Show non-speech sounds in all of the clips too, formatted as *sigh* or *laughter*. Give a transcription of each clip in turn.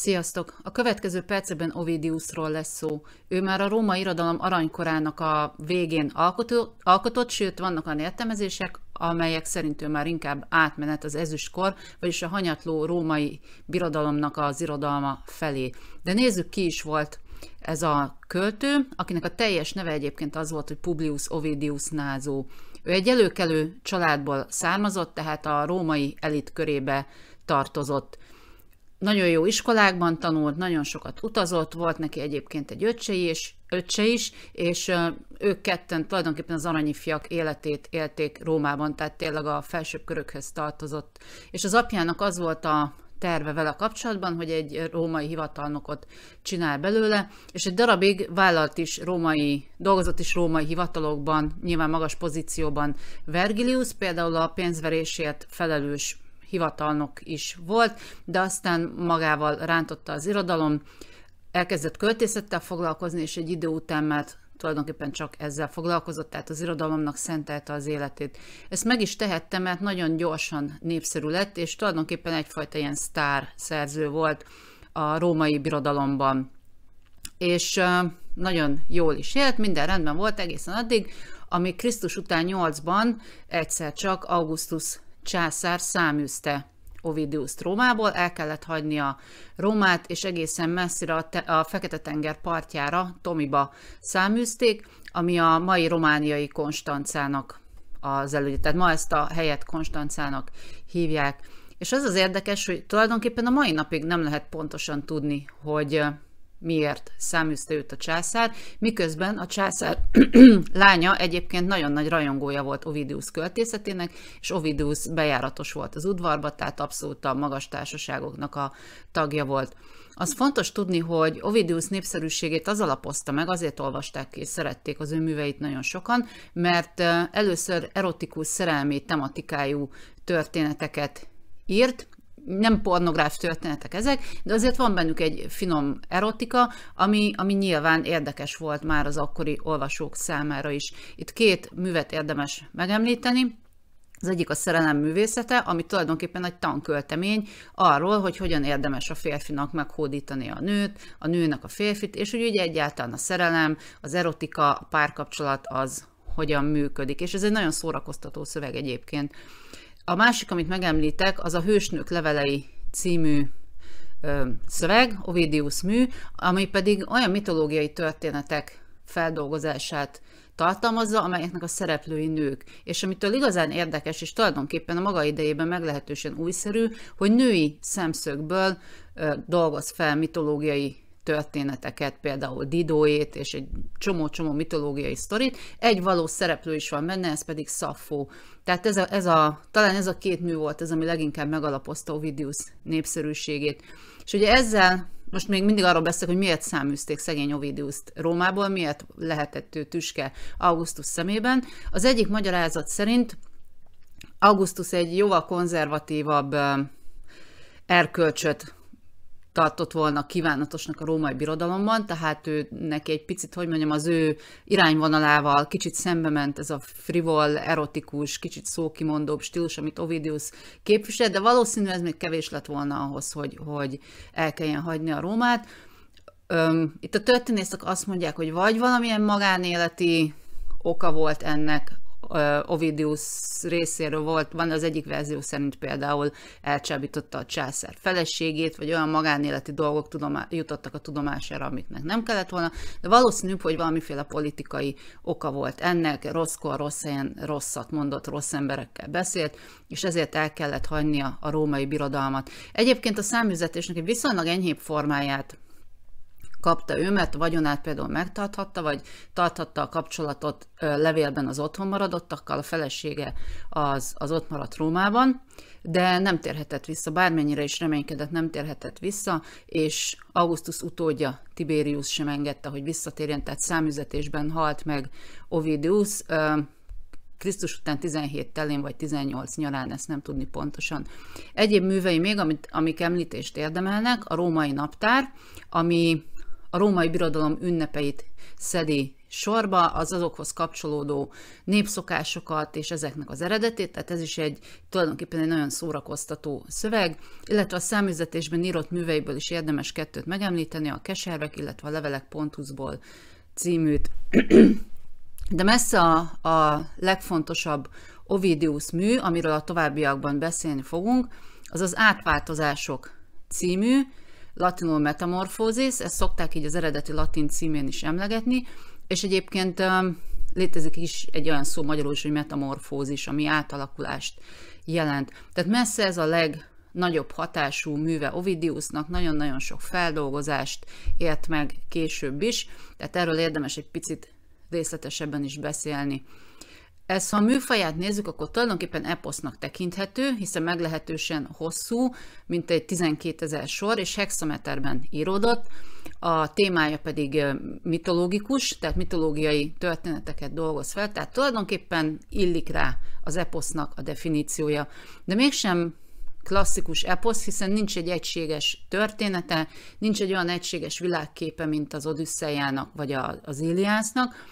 Sziasztok! A következő percben Ovidiusról lesz szó. Ő már a róma irodalom aranykorának a végén alkotó, alkotott, sőt vannak a értelmezések, amelyek szerint ő már inkább átmenet az ezüstkor, vagyis a hanyatló római birodalomnak az irodalma felé. De nézzük, ki is volt ez a költő, akinek a teljes neve egyébként az volt, hogy Publius Ovidius Názó. Ő egy előkelő családból származott, tehát a római elit körébe tartozott nagyon jó iskolákban tanult, nagyon sokat utazott, volt neki egyébként egy öccse is, öccse is és ők ketten tulajdonképpen az fiak életét élték Rómában, tehát tényleg a felsőbb körökhöz tartozott. És az apjának az volt a terve vele kapcsolatban, hogy egy római hivatalnokot csinál belőle, és egy darabig vállalt is római, dolgozott is római hivatalokban, nyilván magas pozícióban Vergilius, például a pénzverésért felelős hivatalnok is volt, de aztán magával rántotta az irodalom, elkezdett költészettel foglalkozni, és egy idő után már tulajdonképpen csak ezzel foglalkozott, tehát az irodalomnak szentelte az életét. Ezt meg is tehette, mert nagyon gyorsan népszerű lett, és tulajdonképpen egyfajta ilyen sztár szerző volt a római birodalomban. És nagyon jól is élt, minden rendben volt egészen addig, ami Krisztus után 8-ban egyszer csak Augustus császár száműzte. Ovidius Rómából, el kellett hagyni a Rómát, és egészen messzire a, te- a Fekete-tenger partjára, Tomiba száműzték, ami a mai romániai Konstancának az elődje. Tehát ma ezt a helyet Konstancának hívják. És ez az érdekes, hogy tulajdonképpen a mai napig nem lehet pontosan tudni, hogy miért száműzte őt a császár, miközben a császár *clears throat* lánya egyébként nagyon nagy rajongója volt Ovidius költészetének, és Ovidius bejáratos volt az udvarba, tehát abszolút a magas társaságoknak a tagja volt. Az fontos tudni, hogy Ovidius népszerűségét az alapozta meg, azért olvasták és szerették az ő műveit nagyon sokan, mert először erotikus szerelmi tematikájú történeteket írt, nem pornográf történetek ezek, de azért van bennük egy finom erotika, ami, ami nyilván érdekes volt már az akkori olvasók számára is. Itt két művet érdemes megemlíteni. Az egyik a szerelem művészete, ami tulajdonképpen egy tanköltemény arról, hogy hogyan érdemes a férfinak meghódítani a nőt, a nőnek a férfit, és hogy ugye egyáltalán a szerelem, az erotika, a párkapcsolat az hogyan működik. És ez egy nagyon szórakoztató szöveg egyébként. A másik, amit megemlítek, az a Hősnők levelei című ö, szöveg, Ovidius mű, ami pedig olyan mitológiai történetek feldolgozását tartalmazza, amelyeknek a szereplői nők. És amitől igazán érdekes, és tulajdonképpen a maga idejében meglehetősen újszerű, hogy női szemszögből ö, dolgoz fel mitológiai történeteket, például Didóét és egy csomó-csomó mitológiai sztorit. Egy valós szereplő is van benne, ez pedig Szaffó. Tehát ez a, ez a, talán ez a két mű volt ez, ami leginkább megalapozta Ovidius népszerűségét. És ugye ezzel most még mindig arról beszélek, hogy miért száműzték szegény Ovidiuszt Rómából, miért lehetett ő tüske Augustus szemében. Az egyik magyarázat szerint Augustus egy jóval konzervatívabb erkölcsöt tartott volna kívánatosnak a római birodalomban, tehát ő neki egy picit, hogy mondjam, az ő irányvonalával kicsit szembe ment ez a frivol, erotikus, kicsit szókimondóbb stílus, amit Ovidius képvisel, de valószínűleg ez még kevés lett volna ahhoz, hogy, hogy el kelljen hagyni a Rómát. Itt a történészek azt mondják, hogy vagy valamilyen magánéleti oka volt ennek, Ovidius részéről volt, van az egyik verzió szerint például elcsábította a császár feleségét, vagy olyan magánéleti dolgok tudomá- jutottak a tudomására, amiknek nem kellett volna, de valószínűbb, hogy valamiféle politikai oka volt ennek, rosszkor, rossz helyen, rosszat mondott, rossz emberekkel beszélt, és ezért el kellett hagynia a római birodalmat. Egyébként a számüzetésnek egy viszonylag enyhébb formáját kapta ő, mert a vagyonát például megtarthatta, vagy tarthatta a kapcsolatot levélben az otthon maradottakkal, a felesége az, az ott maradt Rómában, de nem térhetett vissza, bármennyire is reménykedett, nem térhetett vissza, és Augustus utódja Tiberius sem engedte, hogy visszatérjen, tehát számüzetésben halt meg Ovidius, Krisztus után 17 telén vagy 18 nyarán, ezt nem tudni pontosan. Egyéb művei még, amit, amik említést érdemelnek, a római naptár, ami a római birodalom ünnepeit szedi sorba, az azokhoz kapcsolódó népszokásokat és ezeknek az eredetét, tehát ez is egy tulajdonképpen egy nagyon szórakoztató szöveg, illetve a számüzetésben írott műveiből is érdemes kettőt megemlíteni, a Keservek, illetve a Levelek Pontuszból címűt. De messze a, a legfontosabb Ovidius mű, amiről a továbbiakban beszélni fogunk, az az Átváltozások című, latinul metamorfózis, ezt szokták így az eredeti latin címén is emlegetni, és egyébként um, létezik is egy olyan szó magyarul is, hogy metamorfózis, ami átalakulást jelent. Tehát messze ez a legnagyobb hatású műve Ovidiusnak, nagyon-nagyon sok feldolgozást ért meg később is, tehát erről érdemes egy picit részletesebben is beszélni. Ez, ha a műfaját nézzük, akkor tulajdonképpen eposznak tekinthető, hiszen meglehetősen hosszú, mint egy 12 ezer sor, és hexameterben íródott. A témája pedig mitológikus, tehát mitológiai történeteket dolgoz fel, tehát tulajdonképpen illik rá az eposznak a definíciója. De mégsem klasszikus eposz, hiszen nincs egy egységes története, nincs egy olyan egységes világképe, mint az Odüsszejának vagy az Iliásznak,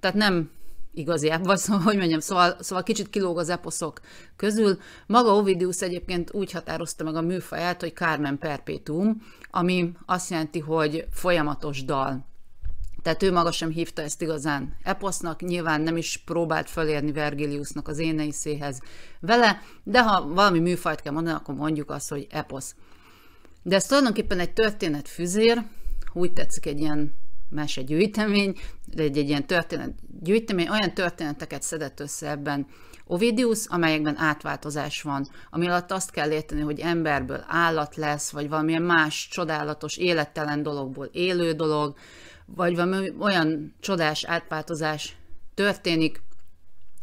tehát nem igazi, szóval, hogy mondjam, szóval, szóval kicsit kilóg az eposzok közül. Maga Ovidius egyébként úgy határozta meg a műfaját, hogy Carmen Perpetuum, ami azt jelenti, hogy folyamatos dal. Tehát ő maga sem hívta ezt igazán eposznak, nyilván nem is próbált felérni Vergiliusnak az széhez vele, de ha valami műfajt kell mondani, akkor mondjuk azt, hogy eposz. De ez tulajdonképpen egy történet füzér, úgy tetszik egy ilyen mese gyűjtemény, egy, egy ilyen történet gyűjtemény, olyan történeteket szedett össze ebben Ovidius, amelyekben átváltozás van, ami alatt azt kell érteni, hogy emberből állat lesz, vagy valamilyen más csodálatos, élettelen dologból élő dolog, vagy valami olyan csodás átváltozás történik,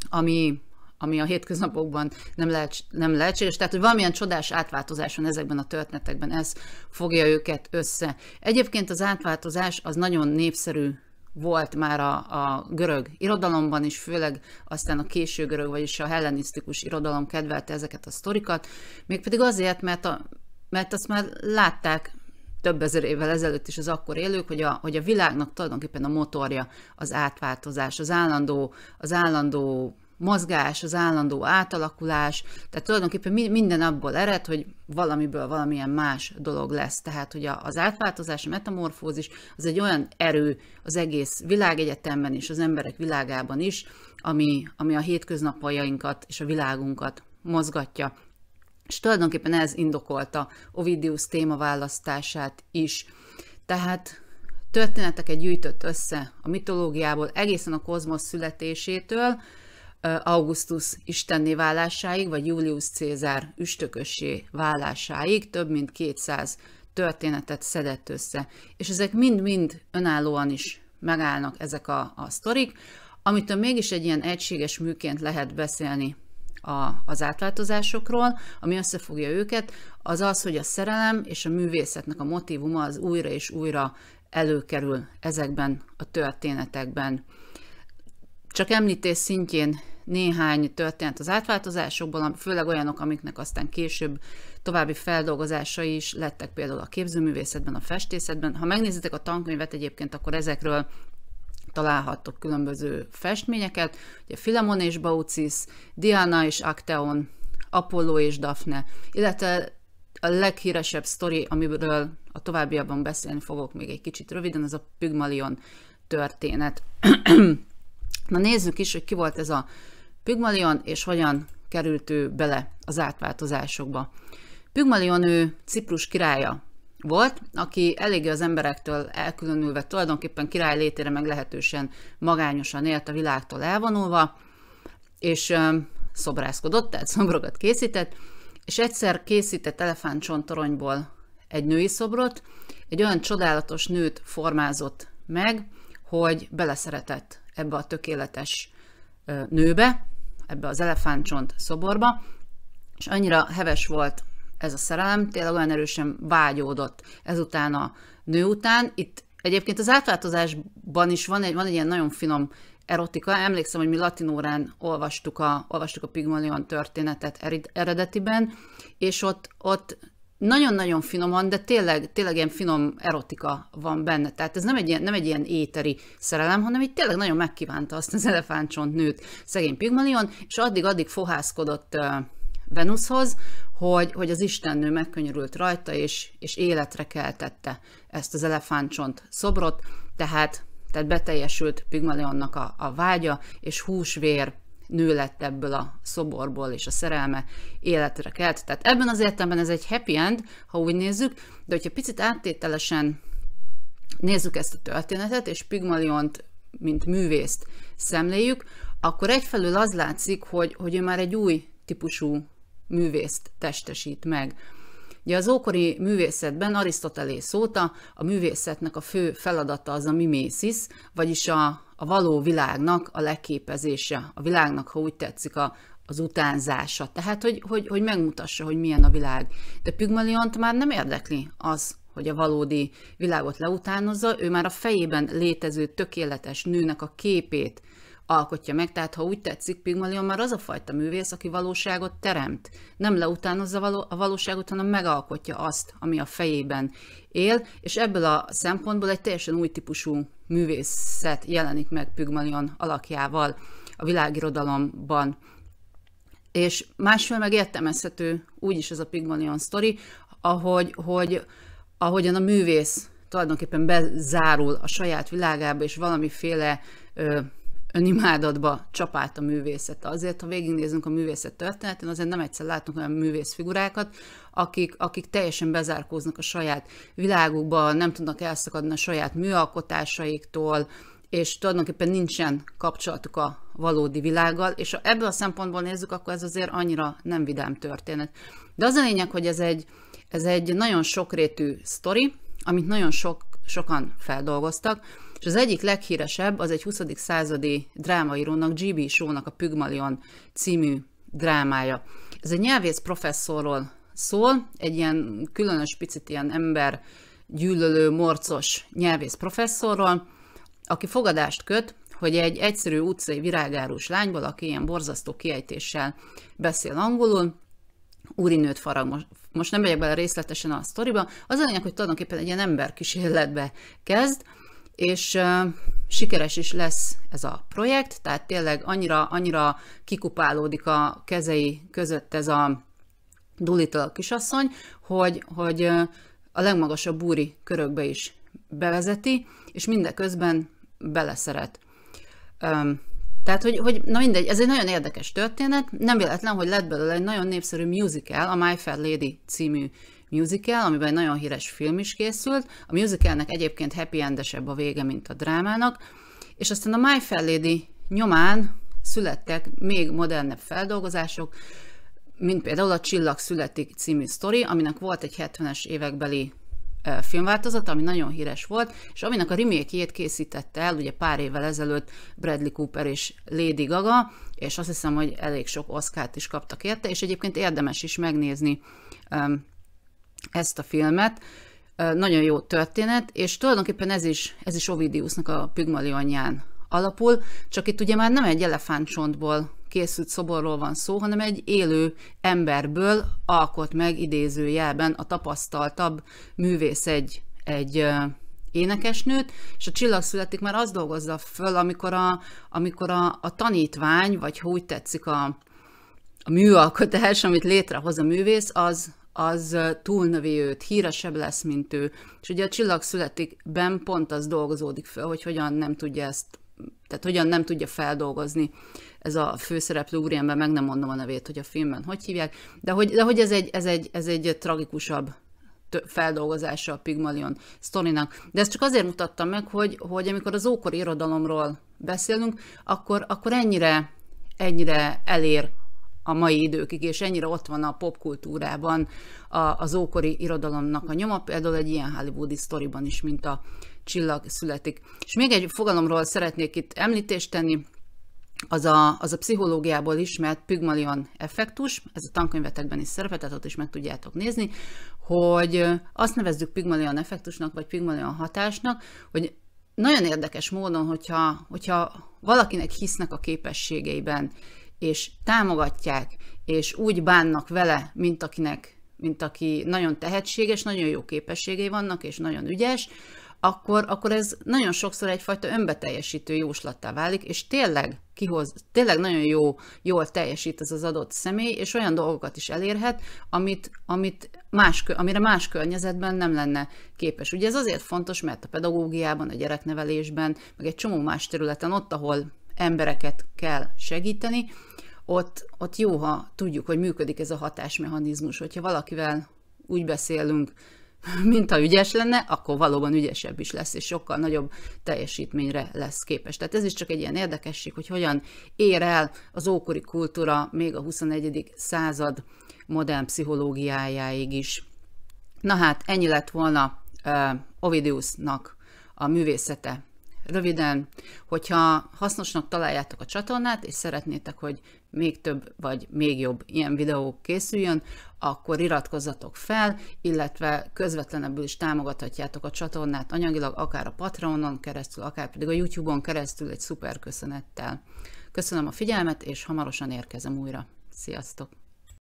ami ami a hétköznapokban nem, lehet, nem lehetséges. Tehát, hogy valamilyen csodás átváltozás van ezekben a történetekben, ez fogja őket össze. Egyébként az átváltozás az nagyon népszerű volt már a, a görög irodalomban is, főleg aztán a késő görög, vagyis a hellenisztikus irodalom kedvelte ezeket a sztorikat, mégpedig azért, mert, a, mert azt már látták több ezer évvel ezelőtt is az akkor élők, hogy a, hogy a világnak tulajdonképpen a motorja az átváltozás, az állandó, az állandó mozgás, az állandó átalakulás, tehát tulajdonképpen minden abból ered, hogy valamiből valamilyen más dolog lesz. Tehát, hogy az átváltozás, a metamorfózis az egy olyan erő az egész világegyetemben és az emberek világában is, ami, ami a hétköznapjainkat és a világunkat mozgatja. És tulajdonképpen ez indokolta Ovidius témaválasztását is. Tehát történeteket gyűjtött össze a mitológiából egészen a kozmosz születésétől, Augustus istenné válásáig, vagy Julius Cézár üstökössé válásáig több mint 200 történetet szedett össze. És ezek mind-mind önállóan is megállnak ezek a, a sztorik, amitől mégis egy ilyen egységes műként lehet beszélni a, az átváltozásokról, ami összefogja őket, az az, hogy a szerelem és a művészetnek a motivuma az újra és újra előkerül ezekben a történetekben. Csak említés szintjén néhány történet az átváltozásokból, főleg olyanok, amiknek aztán később további feldolgozásai is lettek például a képzőművészetben, a festészetben. Ha megnézitek a tankönyvet egyébként, akkor ezekről találhattok különböző festményeket, ugye Filemon és Baucis, Diana és Acteon, Apollo és Daphne, illetve a leghíresebb sztori, amiről a továbbiakban beszélni fogok még egy kicsit röviden, az a Pygmalion történet. *clears throat* Na nézzük is, hogy ki volt ez a Pygmalion, és hogyan került ő bele az átváltozásokba. Pygmalion ő Ciprus királya volt, aki eléggé az emberektől elkülönülve, tulajdonképpen király létére meg lehetősen magányosan élt a világtól elvonulva, és szobrászkodott, tehát szobrokat készített, és egyszer készített elefántcsontoronyból egy női szobrot, egy olyan csodálatos nőt formázott meg, hogy beleszeretett ebbe a tökéletes nőbe, ebbe az elefántcsont szoborba, és annyira heves volt ez a szerelem, tényleg olyan erősen vágyódott ezután a nő után. Itt egyébként az átváltozásban is van egy, van egy ilyen nagyon finom erotika. Emlékszem, hogy mi latinórán olvastuk a, olvastuk a Pigmalion történetet eredetiben, és ott, ott nagyon-nagyon finoman, de tényleg, tényleg ilyen finom erotika van benne. Tehát ez nem egy, ilyen, nem egy ilyen éteri szerelem, hanem így tényleg nagyon megkívánta azt az elefántcsont nőt szegény Pigmalion, és addig-addig fohászkodott Venushoz, hogy, hogy az istennő megkönnyörült rajta, és, és életre keltette ezt az elefántcsont szobrot, tehát, tehát beteljesült Pigmalionnak a, a vágya, és húsvér nő lett ebből a szoborból, és a szerelme életre kelt. Tehát ebben az értelemben ez egy happy end, ha úgy nézzük, de hogyha picit áttételesen nézzük ezt a történetet, és Pigmaliont, mint művészt szemléljük, akkor egyfelől az látszik, hogy, hogy ő már egy új típusú művészt testesít meg. Ugye az ókori művészetben Arisztotelész óta a művészetnek a fő feladata az a mimészis, vagyis a, a való világnak a leképezése, a világnak, ha úgy tetszik, a, az utánzása. Tehát, hogy, hogy, hogy megmutassa, hogy milyen a világ. De Pygmaliont már nem érdekli az, hogy a valódi világot leutánozza, ő már a fejében létező tökéletes nőnek a képét alkotja meg, tehát ha úgy tetszik, Pigmalion már az a fajta művész, aki valóságot teremt. Nem leutánozza a valóságot, hanem megalkotja azt, ami a fejében él, és ebből a szempontból egy teljesen új típusú művészet jelenik meg Pigmalion alakjával a világirodalomban. És másfél meg értelmezhető úgyis ez a Pigmalion sztori, ahogy, hogy, ahogyan a művész tulajdonképpen bezárul a saját világába, és valamiféle ö, önimádatba csapált a művészet. Azért, ha végignézünk a művészet történetén, azért nem egyszer látunk olyan művészfigurákat, akik, akik teljesen bezárkóznak a saját világukba, nem tudnak elszakadni a saját műalkotásaiktól, és tulajdonképpen nincsen kapcsolatuk a valódi világgal, és ha ebből a szempontból nézzük, akkor ez azért annyira nem vidám történet. De az a lényeg, hogy ez egy, ez egy nagyon sokrétű sztori, amit nagyon sok, sokan feldolgoztak, és az egyik leghíresebb az egy 20. századi drámaírónak, G.B. Shaw-nak a Pygmalion című drámája. Ez egy nyelvész professzorról szól, egy ilyen különös picit ilyen ember gyűlölő, morcos nyelvész professzorról, aki fogadást köt, hogy egy egyszerű utcai virágárus lányból, aki ilyen borzasztó kiejtéssel beszél angolul, úrinőt farag. Most, most nem megyek bele részletesen a sztoriba, az a lényeg, hogy tulajdonképpen egy ilyen emberkísérletbe kezd, és sikeres is lesz ez a projekt, tehát tényleg annyira, annyira kikupálódik a kezei között ez a Doolittle kisasszony, hogy, hogy a legmagasabb búri körökbe is bevezeti, és mindeközben beleszeret. Tehát, hogy, hogy na mindegy, ez egy nagyon érdekes történet, nem véletlen, hogy lett belőle egy nagyon népszerű musical, a My Fair Lady című musical, amiben egy nagyon híres film is készült. A musicalnek egyébként happy endesebb a vége, mint a drámának. És aztán a My Fair Lady nyomán születtek még modernebb feldolgozások, mint például a Csillag születik című sztori, aminek volt egy 70-es évekbeli e, filmváltozat, ami nagyon híres volt, és aminek a remékjét készítette el ugye pár évvel ezelőtt Bradley Cooper és Lady Gaga, és azt hiszem, hogy elég sok oszkárt is kaptak érte, és egyébként érdemes is megnézni ezt a filmet. Nagyon jó történet, és tulajdonképpen ez is, ez is Ovidiusnak a Pygmalionján alapul, csak itt ugye már nem egy elefántcsontból készült szoborról van szó, hanem egy élő emberből alkot meg idézőjelben a tapasztaltabb művész egy, egy énekesnőt, és a csillag születik már az dolgozza föl, amikor a, amikor a, a tanítvány, vagy ha úgy tetszik a, a műalkotás, amit létrehoz a művész, az, az túlnövi őt, híresebb lesz, mint ő. És ugye a csillag születikben pont az dolgozódik fel, hogy hogyan nem tudja ezt, tehát hogyan nem tudja feldolgozni ez a főszereplő úriember, meg nem mondom a nevét, hogy a filmben hogy hívják, de hogy, de hogy ez, egy, ez, egy, ez egy tragikusabb feldolgozása a Pigmalion sztorinak. De ezt csak azért mutattam meg, hogy, hogy amikor az ókori irodalomról beszélünk, akkor, akkor ennyire, ennyire elér a mai időkig, és ennyire ott van a popkultúrában a, az ókori irodalomnak a nyoma, például egy ilyen hollywoodi sztoriban is, mint a csillag születik. És még egy fogalomról szeretnék itt említést tenni, az a, az a pszichológiából ismert Pygmalion effektus, ez a tankönyvetekben is szerepel, tehát ott is meg tudjátok nézni, hogy azt nevezzük Pygmalion effektusnak, vagy Pygmalion hatásnak, hogy nagyon érdekes módon, hogyha, hogyha valakinek hisznek a képességeiben, és támogatják, és úgy bánnak vele, mint akinek, mint aki nagyon tehetséges, nagyon jó képességei vannak, és nagyon ügyes, akkor, akkor ez nagyon sokszor egyfajta önbeteljesítő jóslattá válik, és tényleg kihoz, tényleg nagyon jó, jól teljesít ez az adott személy, és olyan dolgokat is elérhet, amit, amit más, amire más környezetben nem lenne képes. Ugye ez azért fontos, mert a pedagógiában, a gyereknevelésben, meg egy csomó más területen, ott, ahol embereket kell segíteni, ott, ott jó, ha tudjuk, hogy működik ez a hatásmechanizmus. Hogyha valakivel úgy beszélünk, *laughs* mint ha ügyes lenne, akkor valóban ügyesebb is lesz, és sokkal nagyobb teljesítményre lesz képes. Tehát ez is csak egy ilyen érdekesség, hogy hogyan ér el az ókori kultúra még a 21. század modern pszichológiájáig is. Na hát, ennyi lett volna uh, Ovidiusnak a művészete röviden, hogyha hasznosnak találjátok a csatornát, és szeretnétek, hogy még több vagy még jobb ilyen videó készüljön, akkor iratkozzatok fel, illetve közvetlenebbül is támogathatjátok a csatornát anyagilag, akár a Patreonon keresztül, akár pedig a YouTube-on keresztül egy szuper köszönettel. Köszönöm a figyelmet, és hamarosan érkezem újra. Sziasztok!